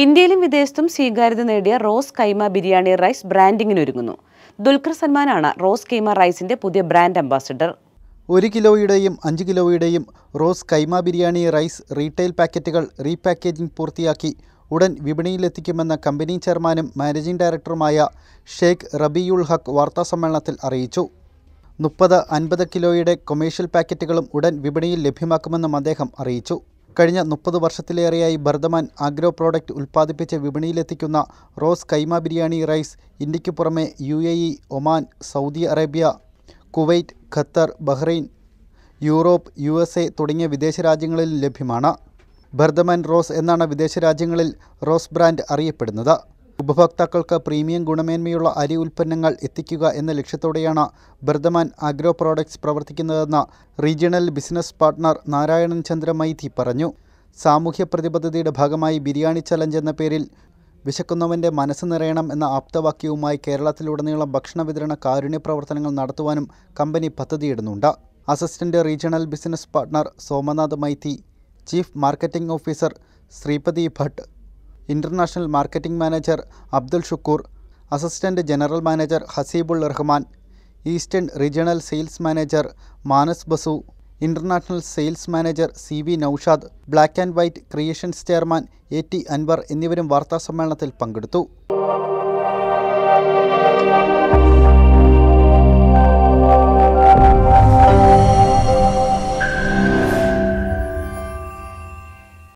ഇന്ത്യയിലും വിദേശത്തും സ്വീകാര്യത നേടിയ റോസ് കൈമ ബിരിയാണി റൈസ് ബ്രാൻഡിങ്ങിനൊരുങ്ങുന്നു ദുൽഖർ സൽമാനാണ് റോസ് കൈമ റൈസിന്റെ പുതിയ ബ്രാൻഡ് അംബാസഡർ ഒരു കിലോയുടെയും അഞ്ച് കിലോയുടെയും Rose Kaima biryani rice retail പാക്കറ്റുകൾ റീപാക്കേജിംഗ് പൂർത്തിയാക്കി ഉടൻ വിപണിയിലെത്തിക്കുമെന്ന കമ്പനി ചെയർമാനും മാനേജിംഗ് ഡയറക്ടറുമായ ഷെയ്ഖ് റബിയുൾ ഹക്ക് വാർത്താസമ്മേളനത്തിൽ അറിയിച്ചു മുപ്പത് അൻപത് കിലോയുടെ കൊമേഴ്ഷ്യൽ പാക്കറ്റുകളും ഉടൻ വിപണിയിൽ ലഭ്യമാക്കുമെന്നും അദ്ദേഹം അറിയിച്ചു കഴിഞ്ഞ മുപ്പത് വർഷത്തിലേറെയായി ബർദമാൻ ആഗ്രോ പ്രോഡക്റ്റ് ഉൽപ്പാദിപ്പിച്ച് വിപണിയിലെത്തിക്കുന്ന റോസ് കൈമ ബിരിയാണി റൈസ് ഇന്ത്യയ്ക്ക് പുറമെ U A E Oman Saudi Arabia Kuwait Qatar Bahrain Europe U S A തുടങ്ങിയ വിദേശ രാജ്യങ്ങളിൽ ലഭ്യമാണ് ബർദമാൻ റോസ് എന്നാണ് വിദേശ രാജ്യങ്ങളിൽ റോസ് ബ്രാൻഡ് അറിയപ്പെടുന്നത് ഉപഭോക്താക്കൾക്ക് പ്രീമിയം ഗുണമേന്മയുള്ള അരി ഉൽപ്പന്നങ്ങൾ എത്തിക്കുക എന്ന ലക്ഷ്യത്തോടെയാണ് ബർദമാൻ അഗ്രോ പ്രോഡക്ട്സ് പ്രവർത്തിക്കുന്നതെന്ന് regional business partner Narayanan Chandra Maity പറഞ്ഞു സാമൂഹ്യ പ്രതിബദ്ധതയുടെ ഭാഗമായി ബിരിയാണി ചലഞ്ച് എന്ന പേരിൽ വിശക്കുന്നവൻ്റെ മനസ്സ് നിറയണം എന്ന ആപ്തവാക്യവുമായി കേരളത്തിലുടനീളം ഭക്ഷണ വിതരണ കാരുണ്യ പ്രവർത്തനങ്ങൾ നടത്തുവാനും കമ്പനി പദ്ധതിയിടുന്നുണ്ട് assistant regional business partner Somnath Maity chief marketing officer Sripathi Bhat international marketing manager Abdul Shukkur assistant general manager Haseebul Rahman eastern regional sales manager Manas Basu international sales manager C V Noushad black and white creations chairman A T Anwar എന്നിവരും വാർത്താസമ്മേളനത്തിൽ പങ്കെടുത്തു